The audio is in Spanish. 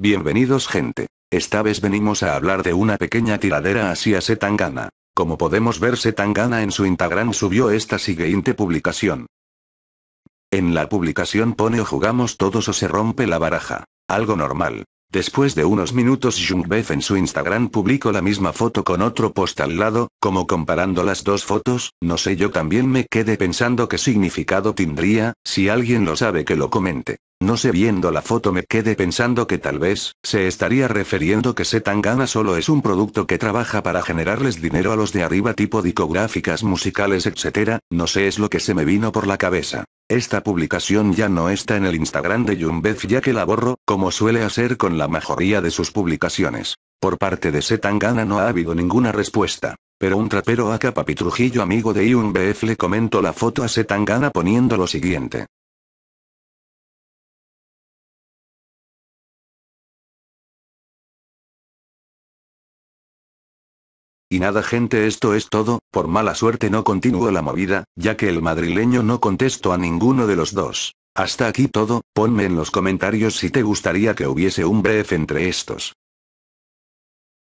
Bienvenidos gente. Esta vez venimos a hablar de una pequeña tiradera hacia Setangana. Como podemos ver Setangana en su Instagram subió esta siguiente publicación. En la publicación pone o jugamos todos o se rompe la baraja. Algo normal. Después de unos minutos Jungbef en su Instagram publicó la misma foto con otro post al lado, como comparando las dos fotos, no sé yo también me quedé pensando qué significado tendría, si alguien lo sabe que lo comente. No sé viendo la foto me quedé pensando que tal vez, se estaría refiriendo que Setangana solo es un producto que trabaja para generarles dinero a los de arriba tipo discográficas musicales etc, no sé es lo que se me vino por la cabeza. Esta publicación ya no está en el Instagram de Yumbef ya que la borro, como suele hacer con la mayoría de sus publicaciones. Por parte de Setangana no ha habido ninguna respuesta. Pero un trapero Papi papitrujillo amigo de Yumbef le comentó la foto a Setangana poniendo lo siguiente. Y nada gente esto es todo, por mala suerte no continúo la movida, ya que el madrileño no contestó a ninguno de los dos. Hasta aquí todo, ponme en los comentarios si te gustaría que hubiese un breve entre estos.